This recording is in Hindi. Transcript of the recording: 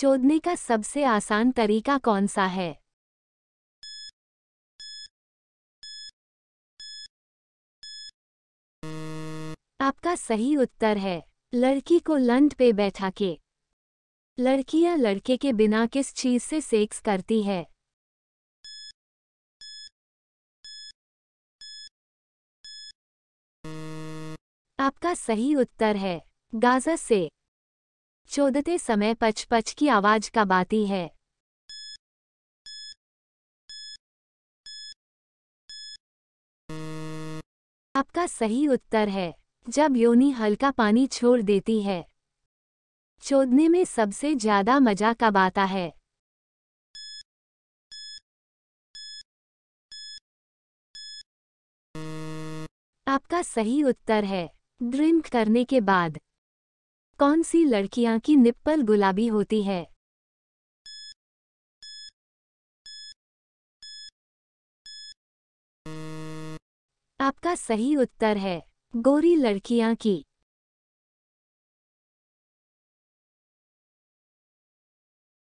चोदने का सबसे आसान तरीका कौन सा है आपका सही उत्तर है लड़की को लंड पे बैठा के लड़कियां लड़के के बिना किस चीज से सेक्स करती है आपका सही उत्तर है गाजर से चोदते समय पच पच की आवाज आती है आपका सही उत्तर है जब योनि हल्का पानी छोड़ देती है चोदने में सबसे ज्यादा मजा कब आता है आपका सही उत्तर है ड्रिंक करने के बाद कौन सी लड़कियां की निप्पल गुलाबी होती है आपका सही उत्तर है गोरी लड़कियां की